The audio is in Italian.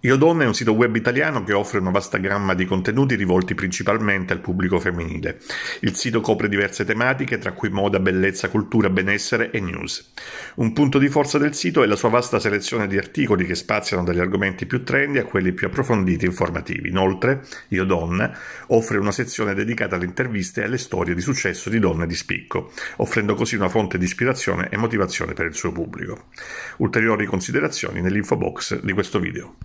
Iodonna è un sito web italiano che offre una vasta gamma di contenuti rivolti principalmente al pubblico femminile. Il sito copre diverse tematiche, tra cui moda, bellezza, cultura, benessere e news. Un punto di forza del sito è la sua vasta selezione di articoli che spaziano dagli argomenti più trendy a quelli più approfonditi e informativi. Inoltre, Iodonna offre una sezione dedicata alle interviste e alle storie di successo di donne di spicco, offrendo così una fonte di ispirazione e motivazione per il suo pubblico. Ulteriori considerazioni nell'info box di questo video.